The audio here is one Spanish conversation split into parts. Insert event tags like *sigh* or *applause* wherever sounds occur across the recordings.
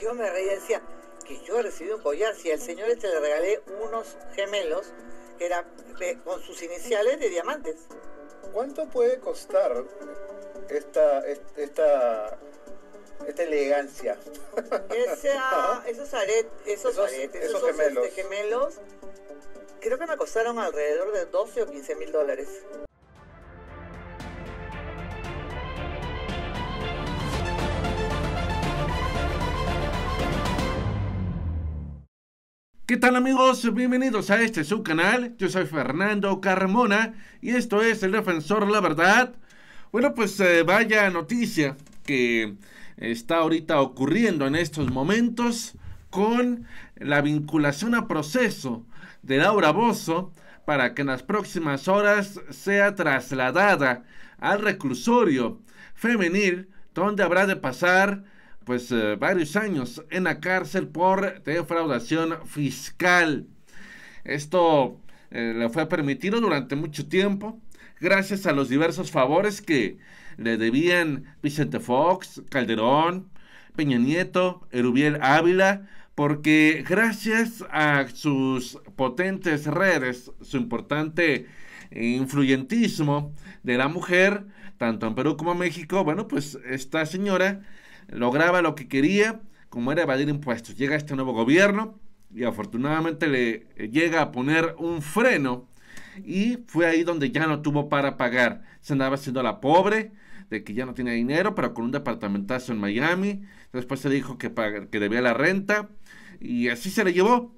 yo me reía, y decía que yo recibí un collar, si al señor este le regalé unos gemelos, que era eh, con sus iniciales de diamantes. ¿Cuánto puede costar esta, esta, esta elegancia? *laughs* esos, aretes esos, aretes, esos, este, gemelos. gemelos, creo que me costaron alrededor de 12 o 15 mil dólares. ¿Qué tal amigos? Bienvenidos a este su canal. Yo soy Fernando Carmona y esto es El Defensor La Verdad. Bueno, pues eh, vaya noticia que está ahorita ocurriendo en estos momentos con la vinculación a proceso de Laura Bozo para que en las próximas horas sea trasladada al reclusorio femenil donde habrá de pasar pues eh, varios años en la cárcel por defraudación fiscal. Esto eh, le fue permitido durante mucho tiempo gracias a los diversos favores que le debían Vicente Fox, Calderón, Peña Nieto, Erubiel Ávila, porque gracias a sus potentes redes, su importante influyentismo de la mujer, tanto en Perú como en México, bueno, pues esta señora lograba lo que quería, como era evadir impuestos. Llega este nuevo gobierno y afortunadamente le eh, llega a poner un freno y fue ahí donde ya no tuvo para pagar. Se andaba haciendo la pobre, de que ya no tenía dinero, pero con un departamentazo en Miami. Después se dijo que, que debía la renta y así se le llevó.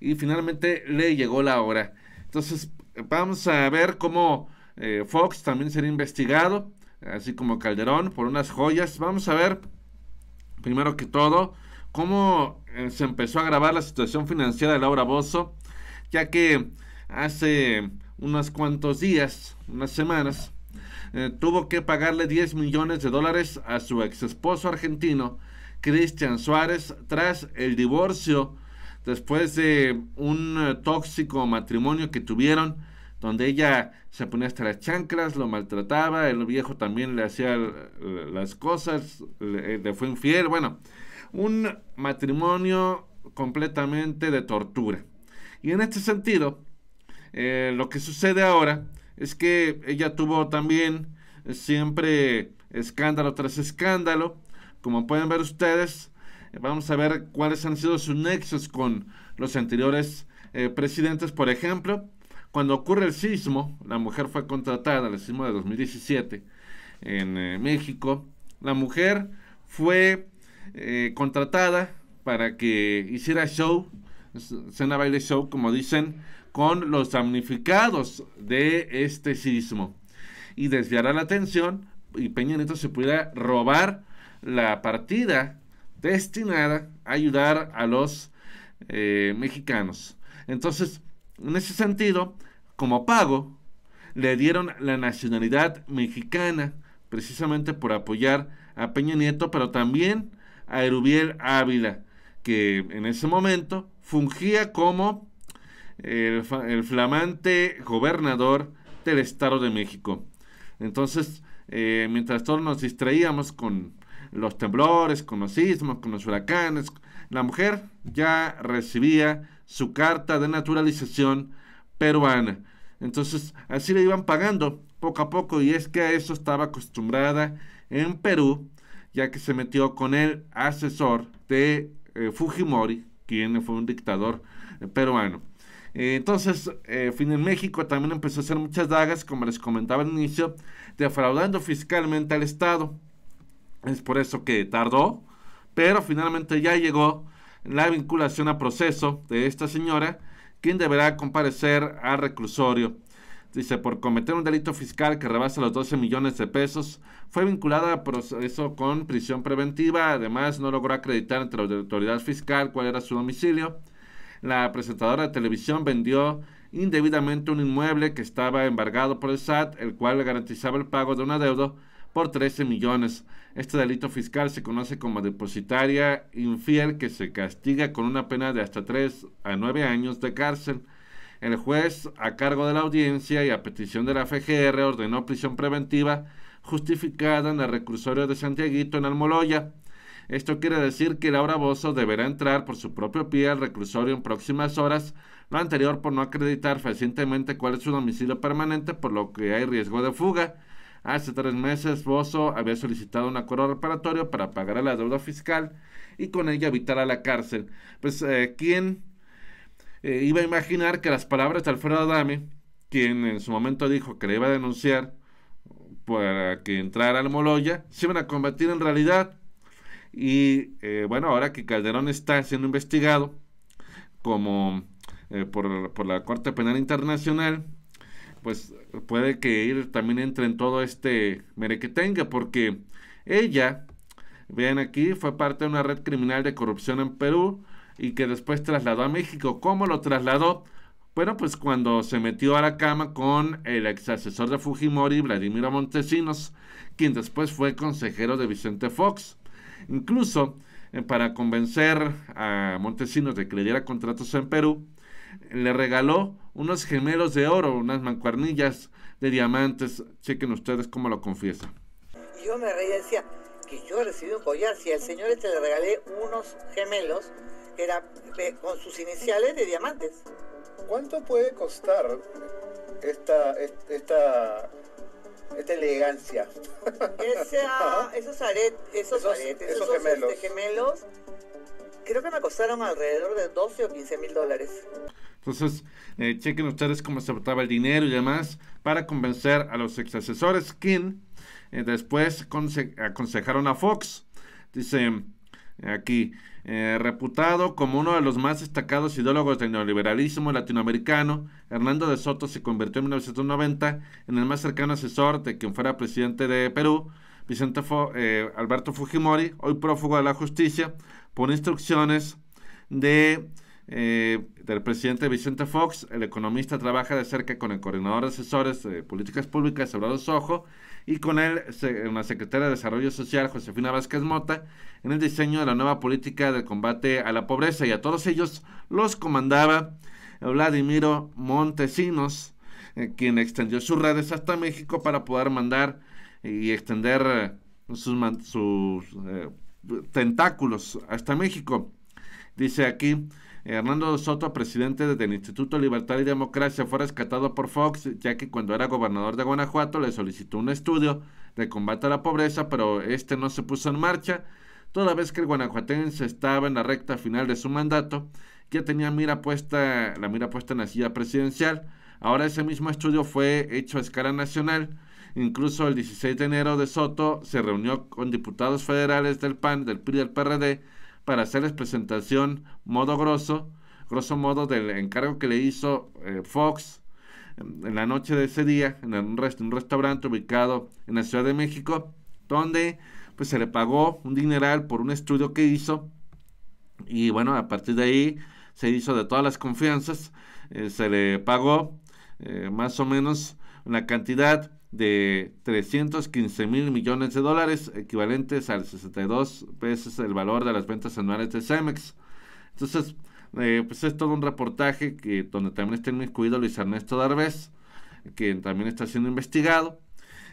Y finalmente le llegó la hora. Entonces vamos a ver cómo eh, Fox también será investigado, así como Calderón, por unas joyas. Vamos a ver primero que todo, cómo eh, se empezó a agravar la situación financiera de Laura Bozo, ya que hace unos cuantos días, unas semanas, eh, tuvo que pagarle 10 millones de dólares a su ex esposo argentino, Cristian Suárez, tras el divorcio, después de un eh, tóxico matrimonio que tuvieron donde ella se ponía hasta las chanclas, lo maltrataba, el viejo también le hacía las cosas, eh, le, fue infiel, bueno, un matrimonio completamente de tortura. Y en este sentido, eh, lo que sucede ahora es que ella tuvo también eh, siempre escándalo tras escándalo. Como pueden ver ustedes, vamos a ver cuáles han sido sus nexos con los anteriores presidentes, por ejemplo. Cuando ocurre el sismo, la mujer fue contratada, el sismo de 2017 en eh, México, la mujer fue eh, contratada para que hiciera show, cena baile show, como dicen, con los damnificados de este sismo y desviará la atención y Peña Nieto se pudiera robar la partida destinada a ayudar a los eh, mexicanos. Entonces, en ese sentido, como pago, le dieron la nacionalidad mexicana, precisamente por apoyar a Peña Nieto, pero también a Erubiel Ávila, que en ese momento fungía como eh, el, flamante gobernador del Estado de México. Entonces, eh, mientras todos nos distraíamos con los temblores, con los sismos, con los huracanes, la mujer ya recibía su carta de naturalización peruana. Entonces, así le iban pagando poco a poco y es que a eso estaba acostumbrada en Perú, ya que se metió con el asesor de eh, Fujimori, quien fue un dictador eh, peruano. Eh, entonces, eh, en México también empezó a hacer muchas dagas, como les comentaba al inicio, defraudando fiscalmente al Estado. Es por eso que tardó, pero finalmente ya llegó la vinculación a proceso de esta señora, quien deberá comparecer al reclusorio. Dice, por cometer un delito fiscal que rebasa los 12 millones de pesos, fue vinculada a proceso con prisión preventiva, además no logró acreditar ante la autoridad fiscal cuál era su domicilio. La presentadora de televisión vendió indebidamente un inmueble que estaba embargado por el SAT, el cual le garantizaba el pago de una deuda por 13 millones. Este delito fiscal se conoce como depositaria infiel que se castiga con una pena de hasta 3 a 9 años de cárcel. El juez a cargo de la audiencia y a petición de la FGR ordenó prisión preventiva justificada en el reclusorio de Santiaguito en Almoloya. Esto quiere decir que Laura Bozo deberá entrar por su propio pie al reclusorio en próximas horas, lo anterior por no acreditar fehacientemente cuál es su domicilio permanente, por lo que hay riesgo de fuga. Hace tres meses, Bozo había solicitado un acuerdo reparatorio para pagar la deuda fiscal y con ella evitar a la cárcel. Pues, eh, ¿quién eh, iba a imaginar que las palabras de Alfredo Adame, quien en su momento dijo que le iba a denunciar para que entrara al Moloya, se iban a combatir en realidad? Y eh, bueno, ahora que Calderón está siendo investigado como por, por la Corte Penal Internacional, pues puede que ir también entre en todo este tenga porque ella, vean aquí, fue parte de una red criminal de corrupción en Perú y que después trasladó a México. ¿Cómo lo trasladó? Bueno, pues cuando se metió a la cama con el ex asesor de Fujimori, Vladimiro Montesinos, quien después fue consejero de Vicente Fox. Incluso, eh, para convencer a Montesinos de que le diera contratos en Perú, le regaló unos gemelos de oro, unas mancuernillas de diamantes. Chequen ustedes cómo lo confiesa. Yo me reía, decía que yo recibí un collar, si al señor este le regalé unos gemelos, era eh, con sus iniciales de diamantes. ¿Cuánto puede costar esta, esta, elegancia? *laughs* *laughs* esos, aretes, esos, este, gemelos. gemelos, creo que me costaron alrededor de 12 o 15 mil dólares. Entonces, eh, chequen ustedes cómo se votaba el dinero y demás para convencer a los ex asesores, quien eh, después aconsejaron a Fox. Dice eh, aquí, reputado como uno de los más destacados ideólogos del neoliberalismo latinoamericano, Hernando de Soto se convirtió en 1990 en el más cercano asesor de quien fuera presidente de Perú, Vicente Fo Alberto Fujimori, hoy prófugo de la justicia, por instrucciones de eh, del presidente Vicente Fox, el economista trabaja de cerca con el coordinador de asesores de políticas públicas, Eduardo Sojo, y con él secretaria de Desarrollo Social, Josefina Vázquez Mota, en el diseño de la nueva política de combate a la pobreza. Y a todos ellos los comandaba Vladimiro Montesinos, eh, quien extendió sus redes hasta México para poder mandar y extender sus, sus eh, tentáculos hasta México. Dice aquí, Hernando Soto, presidente del Instituto Libertad y Democracia, fue rescatado por Fox, ya que cuando era gobernador de Guanajuato le solicitó un estudio de combate a la pobreza, pero este no se puso en marcha. Toda vez que el guanajuatense estaba en la recta final de su mandato, ya tenía mira puesta, la mira puesta en la silla presidencial. Ahora ese mismo estudio fue hecho a escala nacional. Incluso el 16 de enero de Soto se reunió con diputados federales del PAN, del PRI y del PRD para hacerles presentación modo grosso, grosso modo del encargo que le hizo eh, Fox em, en la noche de ese día en un, restaurante ubicado en la Ciudad de México, donde pues se le pagó un dineral por un estudio que hizo y bueno, a partir de ahí se hizo de todas las confianzas, eh, se le pagó eh, más o menos una cantidad de 315 mil millones de dólares, equivalentes al 62 veces el valor de las ventas anuales de Cemex. Entonces, eh, pues es todo un reportaje que donde también está incluido Luis Ernesto Darvez, quien también está siendo investigado.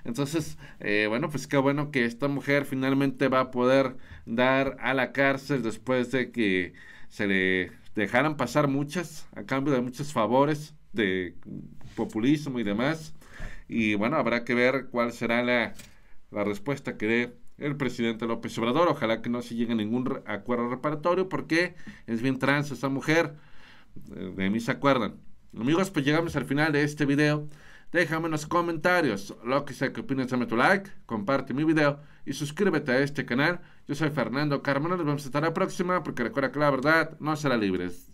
Entonces, eh, bueno, pues qué bueno que esta mujer finalmente va a poder dar a la cárcel después de que se le dejaran pasar muchas, a cambio de muchos favores de populismo y demás. Y bueno, habrá que ver cuál será la, respuesta que dé el presidente López Obrador. Ojalá que no se llegue a ningún acuerdo reparatorio porque es bien trans esta mujer. Eh, de mí se acuerdan. Amigos, pues llegamos al final de este video. Déjame en los comentarios lo que sea que opinas, dame tu like, comparte mi video y suscríbete a este canal. Yo soy Fernando Carmona, nos vemos hasta la próxima porque recuerda que la verdad no será libre.